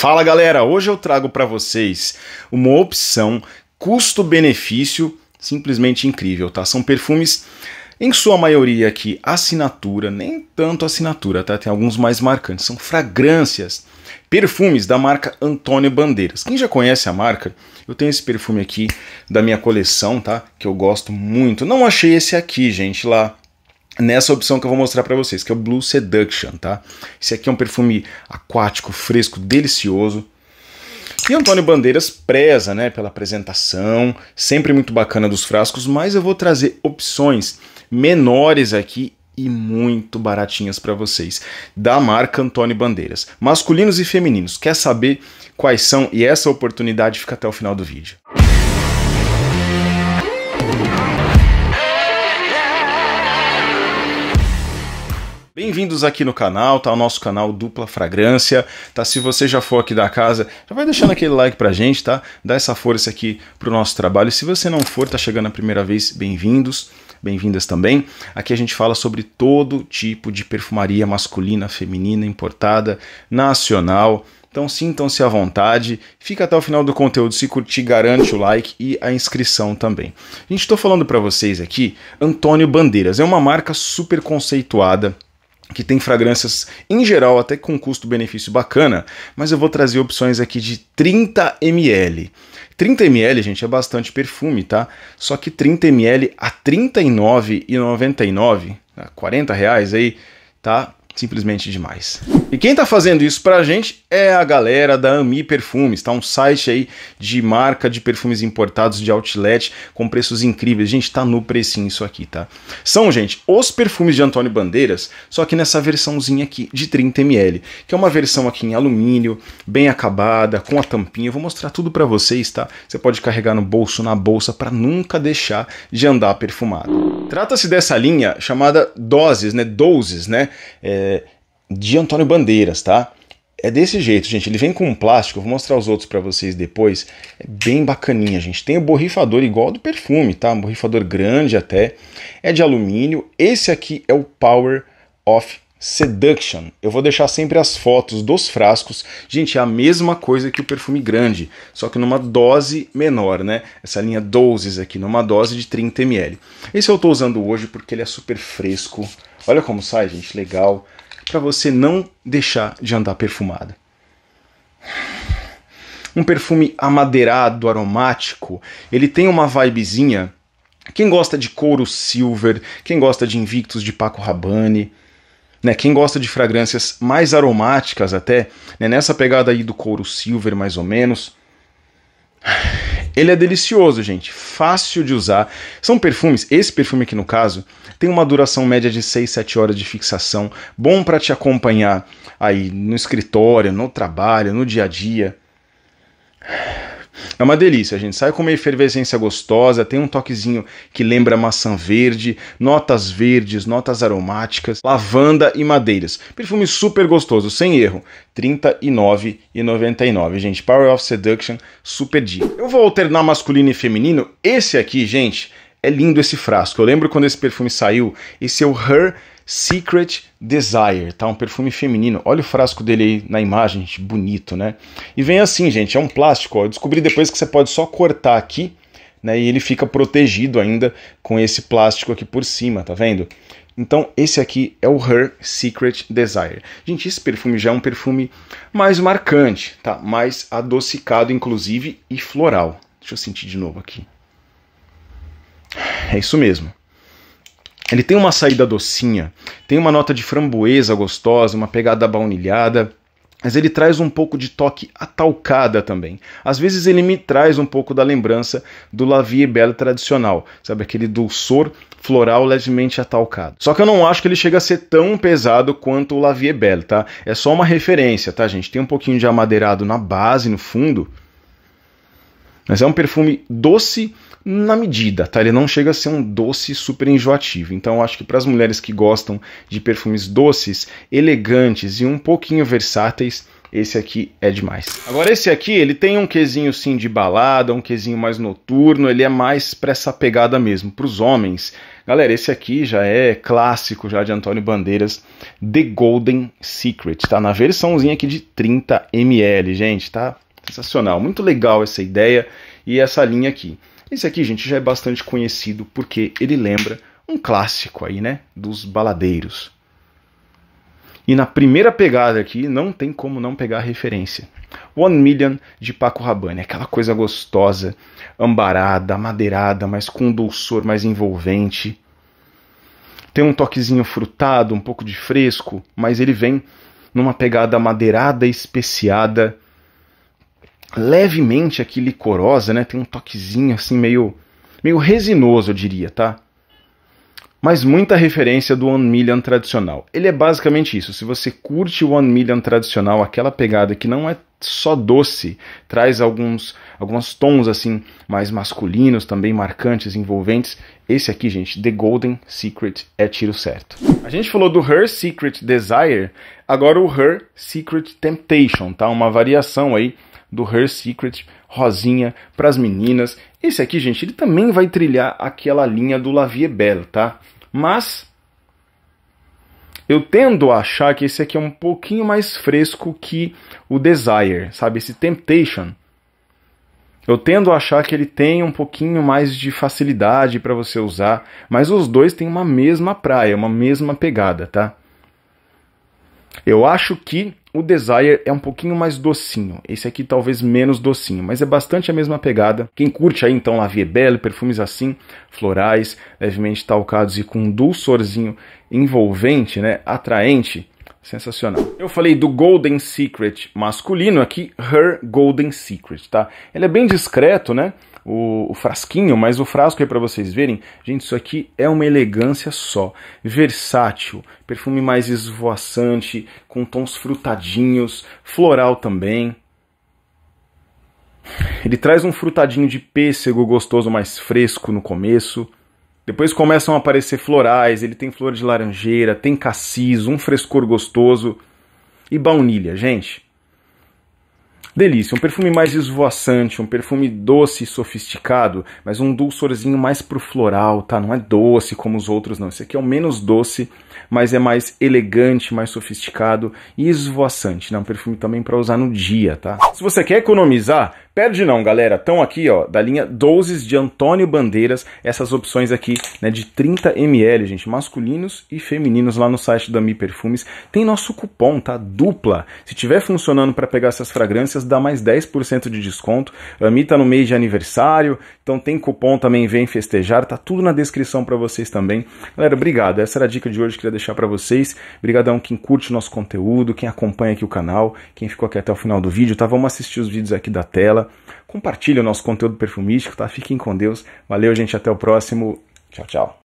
Fala galera, hoje eu trago para vocês uma opção custo-benefício simplesmente incrível, tá? São perfumes em sua maioria aqui assinatura, nem tanto assinatura, tá? Tem alguns mais marcantes, são fragrâncias, perfumes da marca Antônio Bandeiras. Quem já conhece a marca, eu tenho esse perfume aqui da minha coleção, tá? Que eu gosto muito. Não achei esse aqui, gente, lá nessa opção que eu vou mostrar para vocês, que é o Blue Seduction, tá? Esse aqui é um perfume aquático, fresco, delicioso. E Antônio Bandeiras preza, né, pela apresentação, sempre muito bacana dos frascos, mas eu vou trazer opções menores aqui e muito baratinhas para vocês, da marca Antônio Bandeiras. Masculinos e femininos. Quer saber quais são? E essa oportunidade fica até o final do vídeo. Bem-vindos aqui no canal, tá? O nosso canal Dupla Fragrância, tá? Se você já for aqui da casa, já vai deixando aquele like pra gente, tá? Dá essa força aqui pro nosso trabalho. Se você não for, tá chegando a primeira vez, bem-vindos, bem-vindas também. Aqui a gente fala sobre todo tipo de perfumaria masculina, feminina, importada, nacional, então sintam-se à vontade, fica até o final do conteúdo, se curtir, garante o like e a inscrição também. A gente tô falando para vocês aqui, Antônio Bandeiras, é uma marca super conceituada que tem fragrâncias em geral até com custo-benefício bacana, mas eu vou trazer opções aqui de 30 ml. 30 ml, gente, é bastante perfume, tá? Só que 30 ml a R$ 39,99, 40 reais aí, tá simplesmente demais. E quem está fazendo isso para a gente é a galera da Ami Perfumes, tá? Um site aí de marca de perfumes importados de outlet com preços incríveis. Gente, tá no precinho isso aqui, tá? São, gente, os perfumes de Antônio Bandeiras, só que nessa versãozinha aqui de 30ml, que é uma versão aqui em alumínio, bem acabada, com a tampinha. Eu vou mostrar tudo para vocês, tá? Você pode carregar no bolso, na bolsa, para nunca deixar de andar perfumado. Trata-se dessa linha chamada doses, né? Doses, né? É de Antônio Bandeiras, tá? É desse jeito, gente. Ele vem com um plástico, vou mostrar os outros para vocês depois. É bem bacaninha, gente. Tem o borrifador igual do perfume, tá? Um borrifador grande até. É de alumínio. Esse aqui é o Power of Seduction. Eu vou deixar sempre as fotos dos frascos. Gente, é a mesma coisa que o perfume grande, só que numa dose menor, né? Essa linha doses aqui, numa dose de 30 ml. Esse eu tô usando hoje porque ele é super fresco. Olha como sai, gente, legal para você não deixar de andar perfumado. Um perfume amadeirado, aromático, ele tem uma vibezinha. Quem gosta de couro silver, quem gosta de Invictus de Paco Rabanne, né, quem gosta de fragrâncias mais aromáticas até, né, nessa pegada aí do couro silver mais ou menos, ele é delicioso, gente, fácil de usar. São perfumes, esse perfume aqui no caso, tem uma duração média de 6, 7 horas de fixação, bom para te acompanhar aí no escritório, no trabalho, no dia a dia. É uma delícia, gente. Sai com uma efervescência gostosa, tem um toquezinho que lembra maçã verde, notas verdes, notas aromáticas, lavanda e madeiras. Perfume super gostoso, sem erro. R$ 39,99, gente. Power of Seduction, super dia. Eu vou alternar masculino e feminino. Esse aqui, gente, é lindo esse frasco. Eu lembro quando esse perfume saiu, esse é o Her Secret Desire, tá? Um perfume feminino. Olha o frasco dele aí na imagem, gente, bonito, né? E vem assim, gente, é um plástico, ó. Eu descobri depois que você pode só cortar aqui, né? E ele fica protegido ainda com esse plástico aqui por cima, tá vendo? Então, esse aqui é o Her Secret Desire. Gente, esse perfume já é um perfume mais marcante, tá? Mais adocicado, inclusive, e floral. Deixa eu sentir de novo aqui. É isso mesmo. Ele tem uma saída docinha, tem uma nota de framboesa gostosa, uma pegada baunilhada, mas ele traz um pouco de toque atalcada também. Às vezes ele me traz um pouco da lembrança do La Vie Belle tradicional, sabe? Aquele dulçor floral levemente atalcado. Só que eu não acho que ele chega a ser tão pesado quanto o La Vie Belle, tá? É só uma referência, tá, gente? Tem um pouquinho de amadeirado na base, no fundo, mas é um perfume doce na medida, tá? Ele não chega a ser um doce super enjoativo. Então, acho que para as mulheres que gostam de perfumes doces, elegantes e um pouquinho versáteis, esse aqui é demais. Agora esse aqui, ele tem um quesinho sim de balada, um quesinho mais noturno, ele é mais para essa pegada mesmo, para os homens. Galera, esse aqui já é clássico já de Antônio Bandeiras, The Golden Secret, tá na versãozinha aqui de 30 ml, gente, tá Sensacional, muito legal essa ideia e essa linha aqui. Esse aqui, gente, já é bastante conhecido porque ele lembra um clássico aí, né, dos baladeiros. E na primeira pegada aqui, não tem como não pegar a referência. One Million de Paco Rabanne, aquela coisa gostosa, ambarada, madeirada mas com um dulçor mais envolvente. Tem um toquezinho frutado, um pouco de fresco, mas ele vem numa pegada e especiada levemente aqui licorosa, né? Tem um toquezinho assim meio meio resinoso, eu diria, tá? Mas muita referência do One Million tradicional. Ele é basicamente isso. Se você curte o One Million tradicional, aquela pegada que não é só doce, traz alguns alguns tons assim mais masculinos, também marcantes, envolventes. Esse aqui, gente, The Golden Secret é tiro certo. A gente falou do Her Secret Desire, agora o Her Secret Temptation, tá? Uma variação aí do Her Secret, Rosinha, para as meninas. Esse aqui, gente, ele também vai trilhar aquela linha do La Vie Belle, tá? Mas eu tendo a achar que esse aqui é um pouquinho mais fresco que o Desire, sabe? Esse Temptation. Eu tendo a achar que ele tem um pouquinho mais de facilidade para você usar, mas os dois têm uma mesma praia, uma mesma pegada, tá? Eu acho que o Desire é um pouquinho mais docinho. Esse aqui talvez menos docinho, mas é bastante a mesma pegada. Quem curte aí então La Belle, perfumes assim, florais, levemente talcados e com um dulçorzinho envolvente, né, atraente, sensacional. Eu falei do Golden Secret masculino aqui, Her Golden Secret, tá? Ele é bem discreto, né? o, o frasquinho, mas o frasco aí para vocês verem. Gente, isso aqui é uma elegância só. Versátil, perfume mais esvoaçante, com tons frutadinhos, floral também. Ele traz um frutadinho de pêssego gostoso mais fresco no começo. Depois começam a aparecer florais, ele tem flor de laranjeira, tem cassis, um frescor gostoso e baunilha, gente. Delícia, um perfume mais esvoaçante, um perfume doce e sofisticado, mas um dulçorzinho mais pro floral, tá? Não é doce como os outros, não. Esse aqui é o menos doce, mas é mais elegante, mais sofisticado e esvoaçante, né? Um perfume também para usar no dia, tá? Se você quer economizar, Perde não, galera. Estão aqui, ó, da linha Doses de Antônio Bandeiras, essas opções aqui, né, de 30 ml, gente, masculinos e femininos lá no site da Mi Perfumes. Tem nosso cupom, tá? Dupla. Se tiver funcionando para pegar essas fragrâncias, dá mais 10% de desconto. A Mi tá no mês de aniversário, então tem cupom também, vem festejar. Tá tudo na descrição para vocês também. Galera, obrigado. Essa era a dica de hoje que eu queria deixar para vocês. Obrigadão quem curte o nosso conteúdo, quem acompanha aqui o canal, quem ficou aqui até o final do vídeo, tá? Vamos assistir os vídeos aqui da tela. Compartilhe o nosso conteúdo perfumístico, tá? Fiquem com Deus. Valeu, gente. Até o próximo. Tchau, tchau.